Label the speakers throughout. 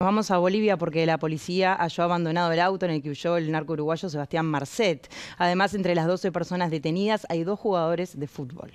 Speaker 1: vamos a Bolivia porque la policía halló abandonado el auto en el que huyó el narco uruguayo Sebastián Marcet. Además, entre las 12 personas detenidas hay dos jugadores de fútbol.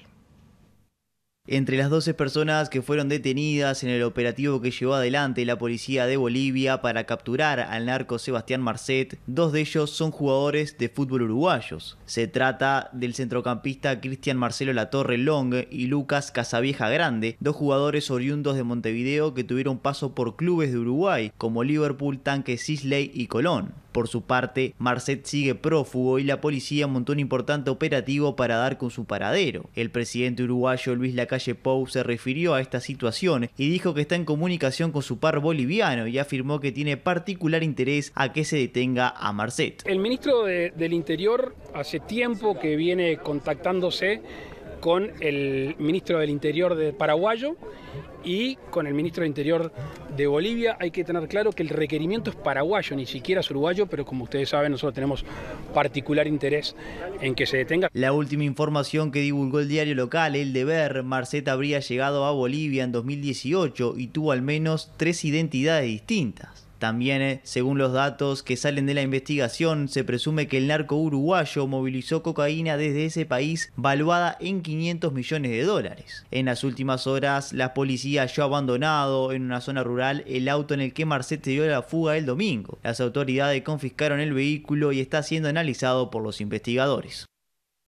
Speaker 2: Entre las 12 personas que fueron detenidas en el operativo que llevó adelante la policía de Bolivia para capturar al narco Sebastián Marcet, dos de ellos son jugadores de fútbol uruguayos. Se trata del centrocampista Cristian Marcelo Latorre Long y Lucas Casavieja Grande, dos jugadores oriundos de Montevideo que tuvieron paso por clubes de Uruguay como Liverpool, Tanque Sisley y Colón. Por su parte, Marcet sigue prófugo y la policía montó un importante operativo para dar con su paradero. El presidente uruguayo Luis Lacalle Pou se refirió a esta situación y dijo que está en comunicación con su par boliviano y afirmó que tiene particular interés a que se detenga a Marcet.
Speaker 3: El ministro del Interior hace tiempo que viene contactándose con el ministro del Interior de paraguayo y con el ministro del Interior de Bolivia. Hay que tener claro que el requerimiento es paraguayo, ni siquiera es uruguayo, pero como ustedes saben, nosotros tenemos particular
Speaker 2: interés en que se detenga. La última información que divulgó el diario local, El Deber, Marceta habría llegado a Bolivia en 2018 y tuvo al menos tres identidades distintas. También, eh, según los datos que salen de la investigación, se presume que el narco uruguayo movilizó cocaína desde ese país valuada en 500 millones de dólares. En las últimas horas, la policía halló abandonado en una zona rural el auto en el que Marcet dio la fuga el domingo. Las autoridades confiscaron el vehículo y está siendo analizado por los investigadores.